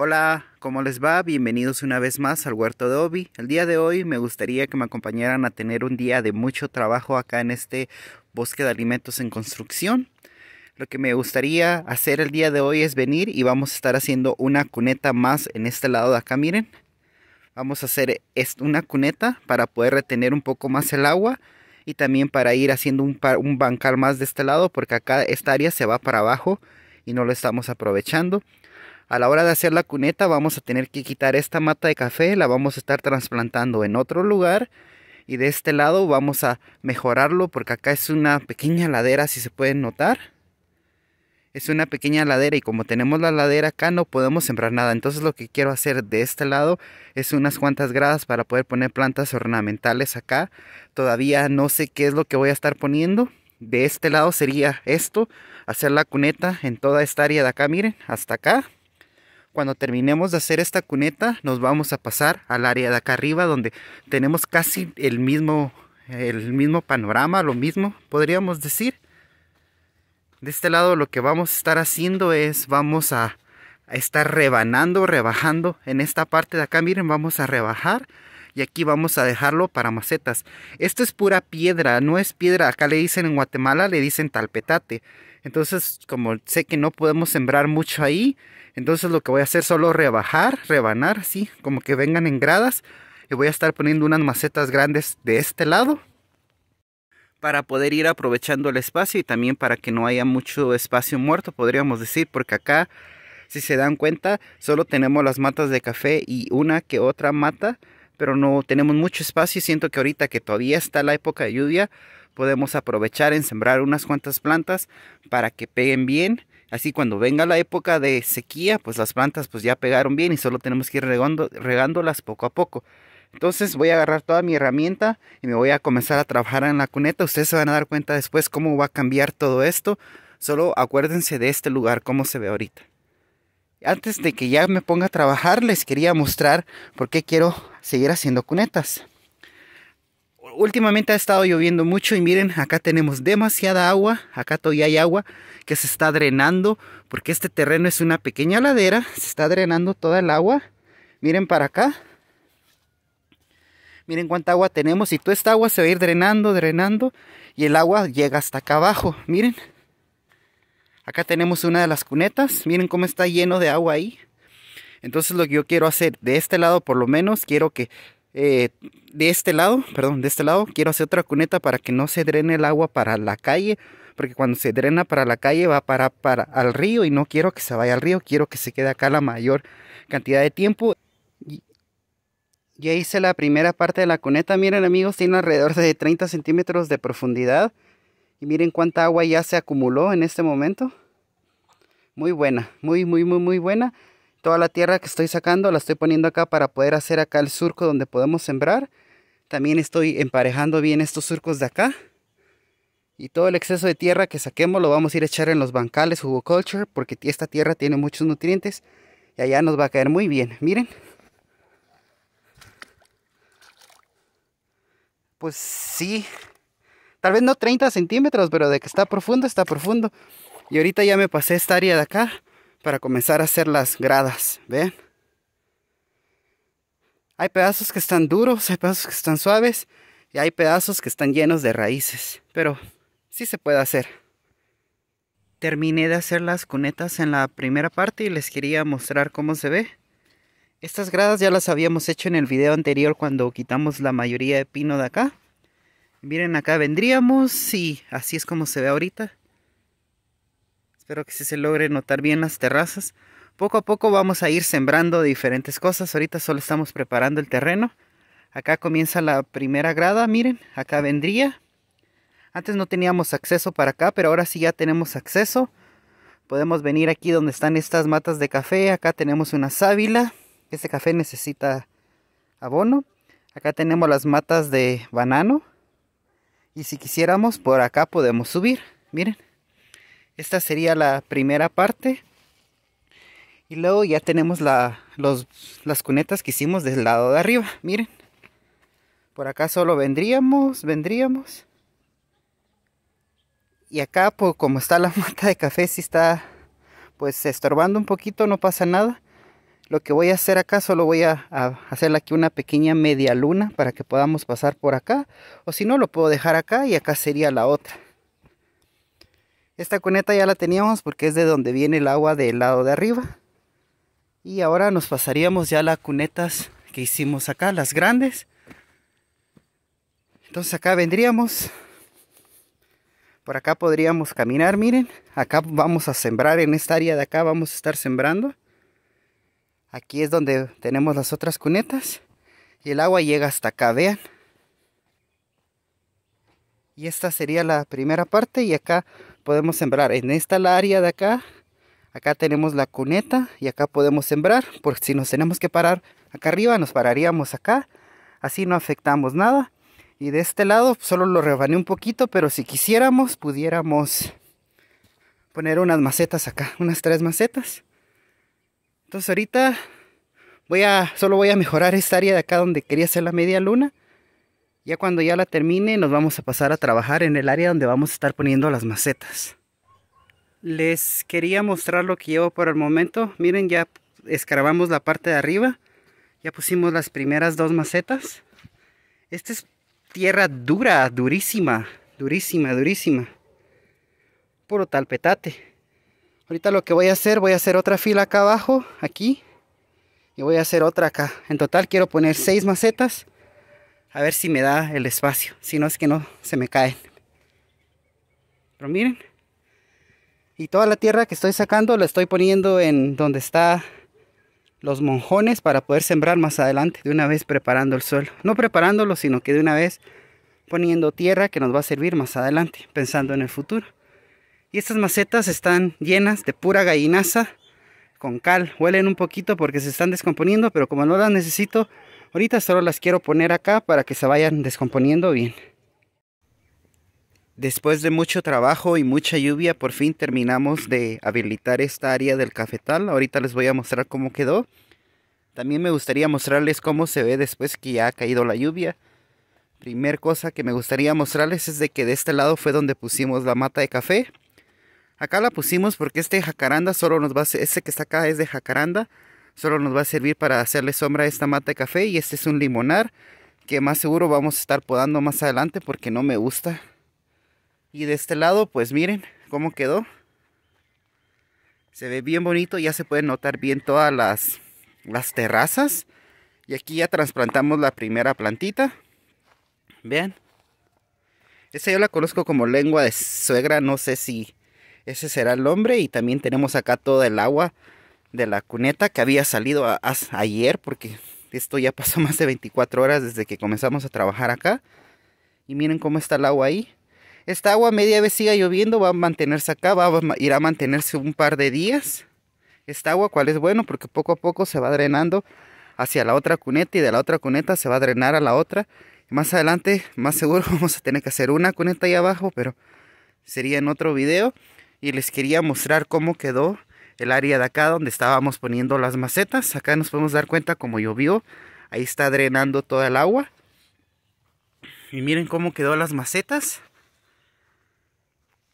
Hola, ¿cómo les va? Bienvenidos una vez más al Huerto de Obi. El día de hoy me gustaría que me acompañaran a tener un día de mucho trabajo acá en este bosque de alimentos en construcción. Lo que me gustaría hacer el día de hoy es venir y vamos a estar haciendo una cuneta más en este lado de acá, miren. Vamos a hacer una cuneta para poder retener un poco más el agua y también para ir haciendo un, un bancal más de este lado porque acá esta área se va para abajo y no lo estamos aprovechando. A la hora de hacer la cuneta vamos a tener que quitar esta mata de café, la vamos a estar trasplantando en otro lugar y de este lado vamos a mejorarlo porque acá es una pequeña ladera si se pueden notar. Es una pequeña ladera y como tenemos la ladera acá no podemos sembrar nada. Entonces lo que quiero hacer de este lado es unas cuantas gradas para poder poner plantas ornamentales acá. Todavía no sé qué es lo que voy a estar poniendo de este lado sería esto, hacer la cuneta en toda esta área de acá, miren, hasta acá. Cuando terminemos de hacer esta cuneta, nos vamos a pasar al área de acá arriba donde tenemos casi el mismo, el mismo panorama, lo mismo podríamos decir. De este lado lo que vamos a estar haciendo es vamos a, a estar rebanando, rebajando en esta parte de acá. Miren, vamos a rebajar y aquí vamos a dejarlo para macetas. Esto es pura piedra, no es piedra. Acá le dicen en Guatemala, le dicen talpetate. Entonces, como sé que no podemos sembrar mucho ahí, entonces lo que voy a hacer es solo rebajar, rebanar, así, como que vengan en gradas. Y voy a estar poniendo unas macetas grandes de este lado para poder ir aprovechando el espacio y también para que no haya mucho espacio muerto, podríamos decir, porque acá, si se dan cuenta, solo tenemos las matas de café y una que otra mata pero no tenemos mucho espacio y siento que ahorita que todavía está la época de lluvia, podemos aprovechar en sembrar unas cuantas plantas para que peguen bien. Así cuando venga la época de sequía, pues las plantas pues ya pegaron bien y solo tenemos que ir regando, regándolas poco a poco. Entonces voy a agarrar toda mi herramienta y me voy a comenzar a trabajar en la cuneta. Ustedes se van a dar cuenta después cómo va a cambiar todo esto. Solo acuérdense de este lugar, cómo se ve ahorita. Antes de que ya me ponga a trabajar, les quería mostrar por qué quiero seguir haciendo cunetas. Últimamente ha estado lloviendo mucho y miren, acá tenemos demasiada agua, acá todavía hay agua que se está drenando porque este terreno es una pequeña ladera, se está drenando toda el agua. Miren para acá. Miren cuánta agua tenemos y toda esta agua se va a ir drenando, drenando y el agua llega hasta acá abajo. Miren. Acá tenemos una de las cunetas. Miren cómo está lleno de agua ahí. Entonces lo que yo quiero hacer de este lado por lo menos, quiero que eh, de este lado, perdón, de este lado, quiero hacer otra cuneta para que no se drene el agua para la calle. Porque cuando se drena para la calle va para, para al río y no quiero que se vaya al río, quiero que se quede acá la mayor cantidad de tiempo. Ya hice la primera parte de la cuneta. Miren amigos, tiene alrededor de 30 centímetros de profundidad. Y miren cuánta agua ya se acumuló en este momento. Muy buena, muy, muy, muy, muy buena. Toda la tierra que estoy sacando la estoy poniendo acá para poder hacer acá el surco donde podemos sembrar. También estoy emparejando bien estos surcos de acá. Y todo el exceso de tierra que saquemos lo vamos a ir a echar en los bancales culture porque esta tierra tiene muchos nutrientes y allá nos va a caer muy bien. Miren. Pues sí, tal vez no 30 centímetros, pero de que está profundo, está profundo. Y ahorita ya me pasé esta área de acá para comenzar a hacer las gradas, ¿ven? Hay pedazos que están duros, hay pedazos que están suaves y hay pedazos que están llenos de raíces, pero sí se puede hacer. Terminé de hacer las cunetas en la primera parte y les quería mostrar cómo se ve. Estas gradas ya las habíamos hecho en el video anterior cuando quitamos la mayoría de pino de acá. Miren, acá vendríamos y así es como se ve ahorita. Espero que se logre notar bien las terrazas. Poco a poco vamos a ir sembrando diferentes cosas. Ahorita solo estamos preparando el terreno. Acá comienza la primera grada, miren, acá vendría. Antes no teníamos acceso para acá, pero ahora sí ya tenemos acceso. Podemos venir aquí donde están estas matas de café. Acá tenemos una sábila. Este café necesita abono. Acá tenemos las matas de banano. Y si quisiéramos, por acá podemos subir. Miren, esta sería la primera parte. Y luego ya tenemos la, las cunetas que hicimos del lado de arriba. Miren, por acá solo vendríamos, vendríamos. Y acá, pues, como está la mata de café, si está pues estorbando un poquito, no pasa nada. Lo que voy a hacer acá, solo voy a, hacer hacerle aquí una pequeña media luna para que podamos pasar por acá. O si no, lo puedo dejar acá y acá sería la otra. Esta cuneta ya la teníamos porque es de donde viene el agua del lado de arriba. Y ahora nos pasaríamos ya las cunetas que hicimos acá, las grandes. Entonces acá vendríamos. Por acá podríamos caminar, miren. Acá vamos a sembrar en esta área de acá, vamos a estar sembrando. Aquí es donde tenemos las otras cunetas. Y el agua llega hasta acá, vean. Y esta sería la primera parte y acá podemos sembrar. En esta área de acá, acá tenemos la cuneta y acá podemos sembrar. Porque si nos tenemos que parar acá arriba, nos pararíamos acá. Así no afectamos nada. Y de este lado solo lo rebané un poquito, pero si quisiéramos pudiéramos poner unas macetas acá, unas tres macetas. Entonces ahorita voy a, solo voy a mejorar esta área de acá donde quería hacer la media luna. Ya cuando ya la termine nos vamos a pasar a trabajar en el área donde vamos a estar poniendo las macetas. Les quería mostrar lo que llevo por el momento. Miren, ya escarbamos la parte de arriba. Ya pusimos las primeras dos macetas. Esta es tierra dura, durísima, durísima, durísima. Puro talpetate. Ahorita lo que voy a hacer, voy a hacer otra fila acá abajo, aquí. Y voy a hacer otra acá. En total quiero poner seis macetas. A ver si me da el espacio. Si no es que no, se me caen. Pero miren. Y toda la tierra que estoy sacando la estoy poniendo en donde está los monjones para poder sembrar más adelante. De una vez preparando el suelo. No preparándolo, sino que de una vez poniendo tierra que nos va a servir más adelante, pensando en el futuro. Y estas macetas están llenas de pura gallinaza con cal. Huelen un poquito porque se están descomponiendo, pero como no las necesito, ahorita solo las quiero poner acá para que se vayan descomponiendo bien. Después de mucho trabajo y mucha lluvia, por fin terminamos de habilitar esta área del cafetal. Ahorita les voy a mostrar cómo quedó. También me gustaría mostrarles cómo se ve después que ya ha caído la lluvia. Primer cosa que me gustaría mostrarles es de que de este lado fue donde pusimos la mata de café. Acá la pusimos porque este jacaranda solo nos va a este que está acá es de jacaranda, solo nos va a servir para hacerle sombra a esta mata de café y este es un limonar que más seguro vamos a estar podando más adelante porque no me gusta. Y de este lado, pues miren cómo quedó. Se ve bien bonito, ya se pueden notar bien todas las, las terrazas. Y aquí ya trasplantamos la primera plantita. Vean. Esa yo la conozco como lengua de suegra, no sé si ese será el hombre y también tenemos acá toda el agua de la cuneta que había salido ayer porque esto ya pasó más de 24 horas desde que comenzamos a trabajar acá. Y miren cómo está el agua ahí. Esta agua media vez siga lloviendo va a mantenerse acá, va a ir a mantenerse un par de días. Esta agua cuál es bueno porque poco a poco se va drenando hacia la otra cuneta y de la otra cuneta se va a drenar a la otra. más adelante, más seguro, vamos a tener que hacer una cuneta ahí abajo, pero sería en otro video y les quería mostrar cómo quedó el área de acá donde estábamos poniendo las macetas. Acá nos podemos dar cuenta como llovió, ahí está drenando toda el agua. Y miren cómo quedó las macetas.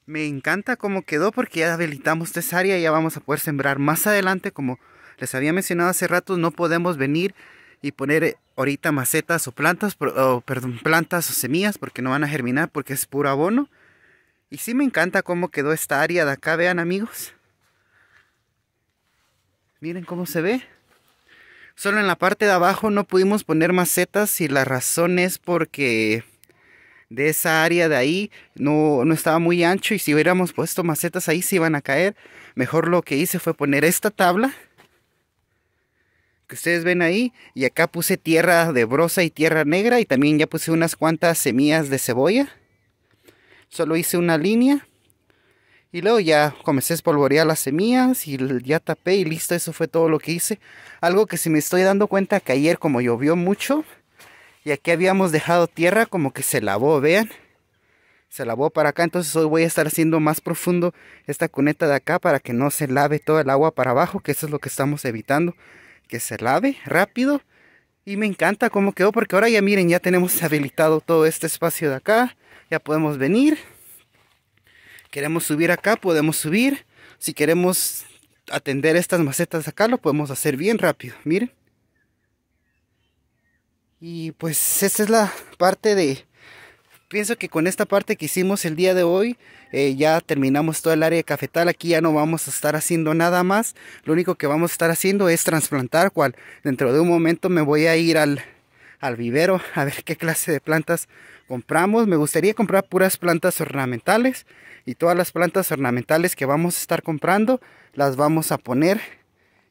Me encanta cómo quedó porque ya habilitamos esta área y ya vamos a poder sembrar más adelante. Como les había mencionado hace rato, no podemos venir y poner ahorita macetas o plantas, perdón, plantas o semillas porque no van a germinar porque es puro abono. Y sí me encanta cómo quedó esta área de acá, vean amigos. Miren cómo se ve. Solo en la parte de abajo no pudimos poner macetas y la razón es porque de esa área de ahí no, no estaba muy ancho y si hubiéramos puesto macetas ahí se iban a caer. Mejor lo que hice fue poner esta tabla que ustedes ven ahí y acá puse tierra de brosa y tierra negra y también ya puse unas cuantas semillas de cebolla. Solo hice una línea. Y luego ya comencé a espolvorear las semillas y ya tapé y listo, eso fue todo lo que hice. Algo que si me estoy dando cuenta que ayer como llovió mucho y aquí habíamos dejado tierra como que se lavó, vean. Se lavó para acá, entonces hoy voy a estar haciendo más profundo esta cuneta de acá para que no se lave todo el agua para abajo, que eso es lo que estamos evitando, que se lave rápido. Y me encanta cómo quedó porque ahora ya miren, ya tenemos habilitado todo este espacio de acá ya podemos venir. Queremos subir acá, podemos subir. Si queremos atender estas macetas acá, lo podemos hacer bien rápido, miren. Y pues esa es la parte de... Pienso que con esta parte que hicimos el día de hoy eh, ya terminamos todo el área cafetal. Aquí ya no vamos a estar haciendo nada más. Lo único que vamos a estar haciendo es trasplantar cual dentro de un momento me voy a ir al, al vivero a ver qué clase de plantas compramos. Me gustaría comprar puras plantas ornamentales y todas las plantas ornamentales que vamos a estar comprando las vamos a poner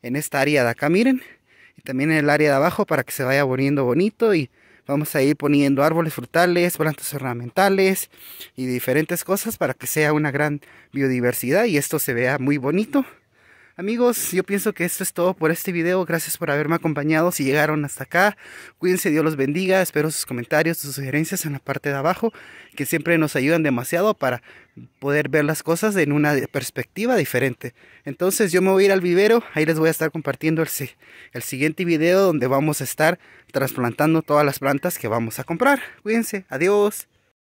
en esta área de acá, miren. Y también en el área de abajo para que se vaya poniendo bonito y vamos a ir poniendo árboles frutales, plantas ornamentales y diferentes cosas para que sea una gran biodiversidad y esto se vea muy bonito. Amigos, yo pienso que esto es todo por este video. Gracias por haberme acompañado. Si llegaron hasta acá, cuídense, Dios los bendiga. Espero sus comentarios, sus sugerencias en la parte de abajo, que siempre nos ayudan demasiado para poder ver las cosas en una perspectiva diferente. Entonces yo me voy a ir al vivero, ahí les voy a estar compartiendo el, el siguiente video donde vamos a estar trasplantando todas las plantas que vamos a comprar. Cuídense, adiós.